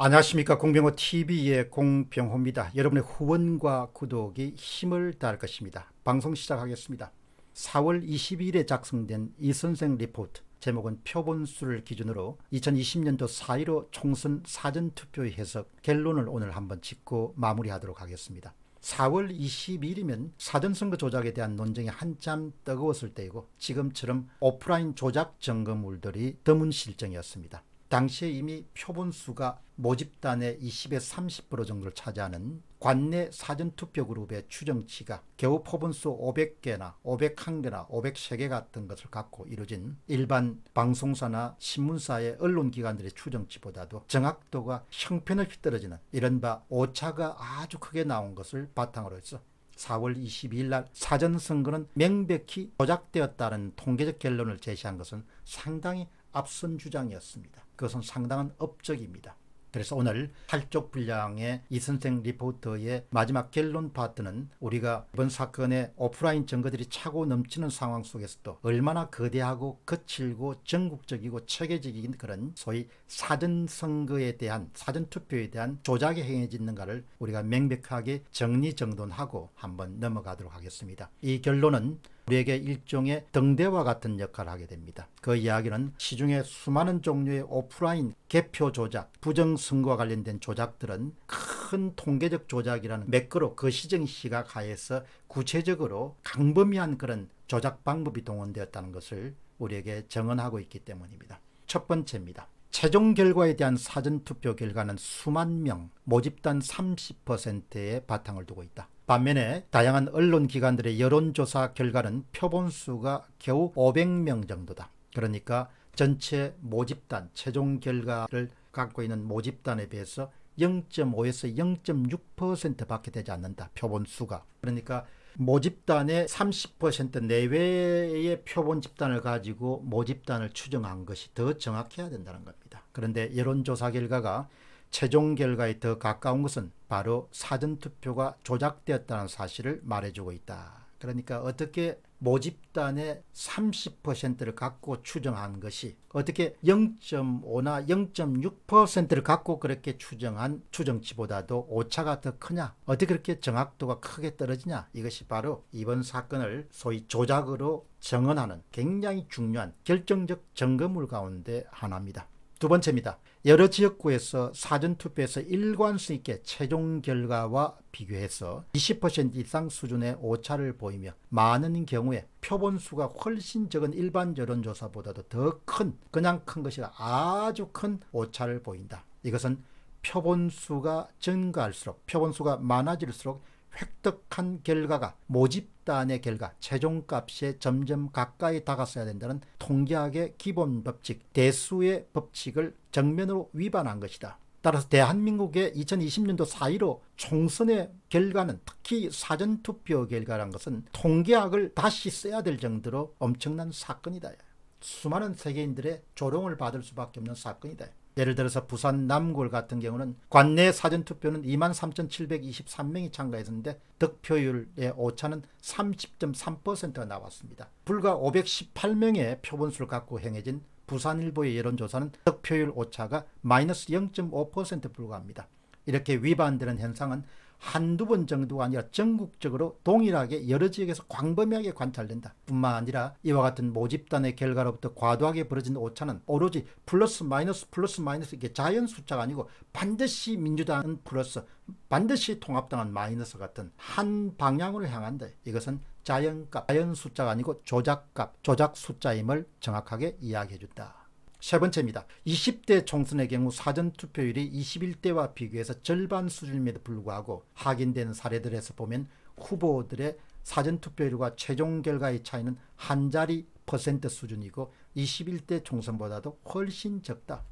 안녕하십니까 공병호 TV의 공병호입니다. 여러분의 후원과 구독이 힘을 다할 것입니다. 방송 시작하겠습니다. 4월 22일에 작성된 이선생 리포트 제목은 표본수를 기준으로 2020년도 4.15 총선 사전투표의 해석 결론을 오늘 한번 짚고 마무리하도록 하겠습니다. 4월 22일이면 사전선거 조작에 대한 논쟁이 한참 뜨거웠을 때이고 지금처럼 오프라인 조작 점검물들이 드문 실정이었습니다. 당시에 이미 표본수가 모집단의 20에서 30% 정도를 차지하는 관내 사전투표 그룹의 추정치가 겨우 포본수 500개나 501개나 503개 같은 것을 갖고 이루어진 일반 방송사나 신문사의 언론기관들의 추정치보다도 정확도가 형편을휘 떨어지는 이른바 오차가 아주 크게 나온 것을 바탕으로 해서 4월 22일 날 사전선거는 명백히 조작되었다는 통계적 결론을 제시한 것은 상당히 앞선 주장이었습니다. 그것은 상당한 업적입니다. 그래서 오늘 8쪽 분량의 이선생 리포터의 마지막 결론 파트는 우리가 이번 사건의 오프라인 증거들이 차고 넘치는 상황 속에서도 얼마나 거대하고 거칠고 전국적이고 체계적인 그런 소위 사전선거에 대한 사전투표에 대한 조작이 행해지는가를 우리가 명백하게 정리정돈하고 한번 넘어가도록 하겠습니다. 이 결론은 우리에게 일종의 등대와 같은 역할을 하게 됩니다. 그 이야기는 시중에 수많은 종류의 오프라인 개표 조작, 부정선거와 관련된 조작들은 큰 통계적 조작이라는 매끄러 그 시정 시각 하에서 구체적으로 강범위한 그런 조작 방법이 동원되었다는 것을 우리에게 정언하고 있기 때문입니다. 첫 번째입니다. 최종 결과에 대한 사전투표 결과는 수만 명, 모집단 3 0에 바탕을 두고 있다. 반면에 다양한 언론기관들의 여론조사 결과는 표본수가 겨우 500명 정도다. 그러니까 전체 모집단 최종 결과를 갖고 있는 모집단에 비해서 0.5에서 0.6%밖에 되지 않는다. 표본수가. 그러니까 모집단의 30% 내외의 표본 집단을 가지고 모집단을 추정한 것이 더 정확해야 된다는 겁니다. 그런데 여론조사 결과가 최종 결과에 더 가까운 것은 바로 사전투표가 조작되었다는 사실을 말해주고 있다. 그러니까 어떻게 모집단의 30%를 갖고 추정한 것이 어떻게 0.5나 0.6%를 갖고 그렇게 추정한 추정치보다도 오차가 더 크냐 어떻게 그렇게 정확도가 크게 떨어지냐 이것이 바로 이번 사건을 소위 조작으로 정언하는 굉장히 중요한 결정적 증거물 가운데 하나입니다. 두 번째입니다. 여러 지역구에서 사전투표에서 일관성 있게 최종 결과와 비교해서 20% 이상 수준의 오차를 보이며 많은 경우에 표본수가 훨씬 적은 일반 여론조사보다도 더 큰 그냥 큰 것이 아주 큰 오차를 보인다. 이것은 표본수가 증가할수록 표본수가 많아질수록 획득한 결과가 모집단의 결과 최종값에 점점 가까이 다가서야 된다는 통계학의 기본 법칙 대수의 법칙을 정면으로 위반한 것이다. 따라서 대한민국의 2020년도 4.15 총선의 결과는 특히 사전투표 결과란 것은 통계학을 다시 써야 될 정도로 엄청난 사건이다. 수많은 세계인들의 조롱을 받을 수밖에 없는 사건이다. 예를 들어서 부산 남골 같은 경우는 관내 사전투표는 23,723명이 참가했는데 득표율의 오차는 30.3%가 나왔습니다. 불과 518명의 표본수를 갖고 행해진 부산일보의 여론조사는 득표율 오차가 마이너스 0.5% 불과합니다. 이렇게 위반되는 현상은 한두 번 정도가 아니라 전국적으로 동일하게 여러 지역에서 광범위하게 관찰된다. 뿐만 아니라 이와 같은 모집단의 결과로부터 과도하게 벌어진 오차는 오로지 플러스 마이너스 플러스 마이너스 이게 자연 숫자가 아니고 반드시 민주당은 플러스 반드시 통합당은 마이너스 같은 한 방향으로 향한다. 이것은 자연값, 자연 숫자가 아니고 조작값, 조작 숫자임을 정확하게 이야기해 준다. 세 번째입니다. 20대 총선의 경우 사전투표율이 21대와 비교해서 절반 수준임에도 불구하고 확인된 사례들에서 보면 후보들의 사전투표율과 최종 결과의 차이는 한자리 퍼센트 수준이고 21대 총선보다도 훨씬 적다.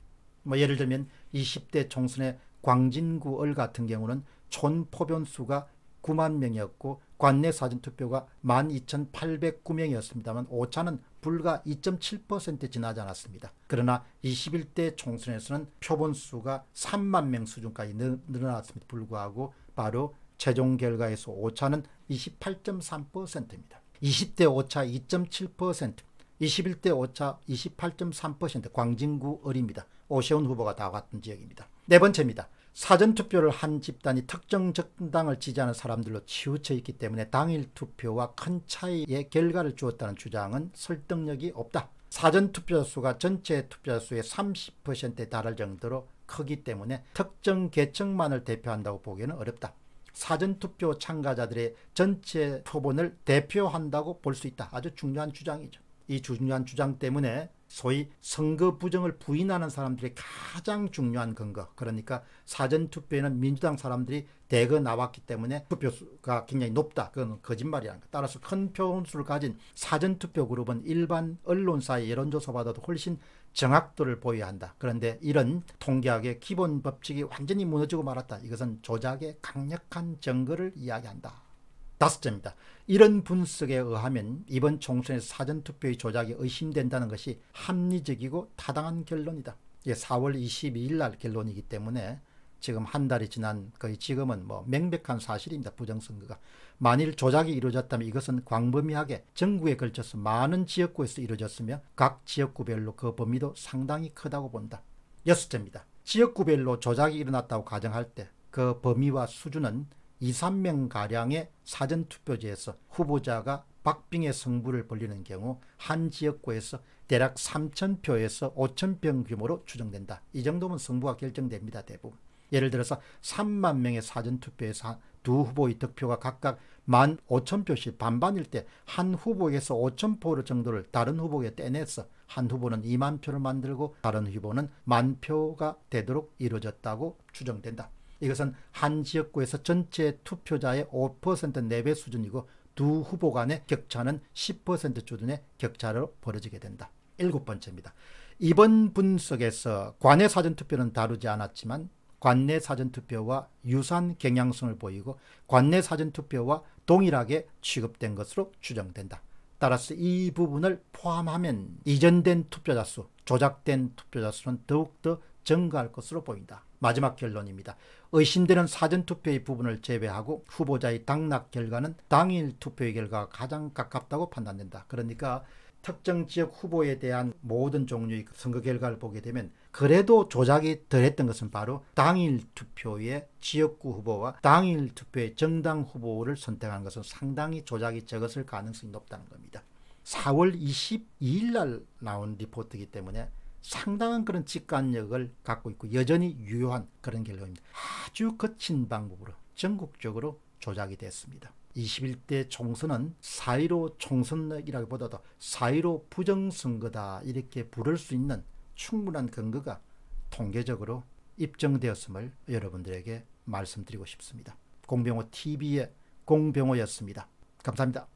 뭐 예를 들면 20대 총선의 광진구을 같은 경우는 촌 포변수가 9만 명이었고 관내 사전투표가 12,809명이었습니다만 오차는 불과 2.7% 지나지 않았습니다. 그러나 21대 총선에서는 표본수가 3만 명 수준까지 늘어났습니다 불구하고 바로 최종 결과에서 오차는 28.3%입니다. 20대 오차 2.7%, 21대 오차 28.3% 광진구 어 을입니다. 오세훈 후보가 다 왔던 지역입니다. 네 번째입니다. 사전투표를 한 집단이 특정 정당을 지지하는 사람들로 치우쳐 있기 때문에 당일 투표와 큰 차이의 결과를 주었다는 주장은 설득력이 없다. 사전투표 수가 전체 투표 수의 30%에 달할 정도로 크기 때문에 특정 계층만을 대표한다고 보기에는 어렵다. 사전투표 참가자들의 전체 표본을 대표한다고 볼 수 있다. 아주 중요한 주장이죠. 이 중요한 주장 때문에 소위 선거 부정을 부인하는 사람들의 가장 중요한 근거 그러니까 사전투표에는 민주당 사람들이 대거 나왔기 때문에 투표수가 굉장히 높다. 그건 거짓말이라는 거 따라서 큰 표수를 가진 사전투표 그룹은 일반 언론사의 여론조사보다도 훨씬 정확도를 보여야 한다. 그런데 이런 통계학의 기본 법칙이 완전히 무너지고 말았다. 이것은 조작의 강력한 증거를 이야기한다. 다섯째입니다. 이런 분석에 의하면 이번 총선에서 사전투표의 조작이 의심된다는 것이 합리적이고 타당한 결론이다. 이게 4월 22일 날 결론이기 때문에 지금 한 달이 지난 거의 지금은 뭐 명백한 사실입니다. 부정선거가. 만일 조작이 이루어졌다면 이것은 광범위하게 전국에 걸쳐서 많은 지역구에서 이루어졌으며 각 지역구별로 그 범위도 상당히 크다고 본다. 여섯째입니다. 지역구별로 조작이 일어났다고 가정할 때 그 범위와 수준은 2, 3명 가량의 사전투표지에서 후보자가 박빙의 승부를 벌리는 경우 한 지역구에서 대략 3천표에서 5천표 규모로 추정된다. 이 정도면 승부가 결정됩니다. 대부분. 예를 들어서 3만 명의 사전투표에서 두 후보의 득표가 각각 1만 5천표씩 반반일 때 한 후보에서 5천표 정도를 다른 후보에 떼내서 한 후보는 2만 표를 만들고 다른 후보는 만 표가 되도록 이루어졌다고 추정된다. 이것은 한 지역구에서 전체 투표자의 5% 내외 수준이고 두 후보 간의 격차는 10% 수준의 격차로 벌어지게 된다. 일곱 번째입니다. 이번 분석에서 관내 사전투표는 다루지 않았지만 관내 사전투표와 유사한 경향성을 보이고 관내 사전투표와 동일하게 취급된 것으로 추정된다. 따라서 이 부분을 포함하면 이전된 투표자 수, 조작된 투표자 수는 더욱더 증가할 것으로 보인다. 마지막 결론입니다. 의심되는 사전투표의 부분을 제외하고 후보자의 당락 결과는 당일 투표의 결과가 가장 가깝다고 판단된다. 그러니까 특정 지역 후보에 대한 모든 종류의 선거 결과를 보게 되면 그래도 조작이 덜했던 것은 바로 당일 투표의 지역구 후보와 당일 투표의 정당 후보를 선택한 것은 상당히 조작이 적었을 가능성이 높다는 겁니다. 4월 22일 날 나온 리포트이기 때문에 상당한 그런 직관력을 갖고 있고 여전히 유효한 그런 결론입니다. 아주 거친 방법으로 전국적으로 조작이 됐습니다. 21대 총선은 사1로 총선이라기보다도 사1로 부정선거다 이렇게 부를 수 있는 충분한 근거가 통계적으로 입증되었음을 여러분들에게 말씀드리고 싶습니다. 공병호 TV의 공병호였습니다. 감사합니다.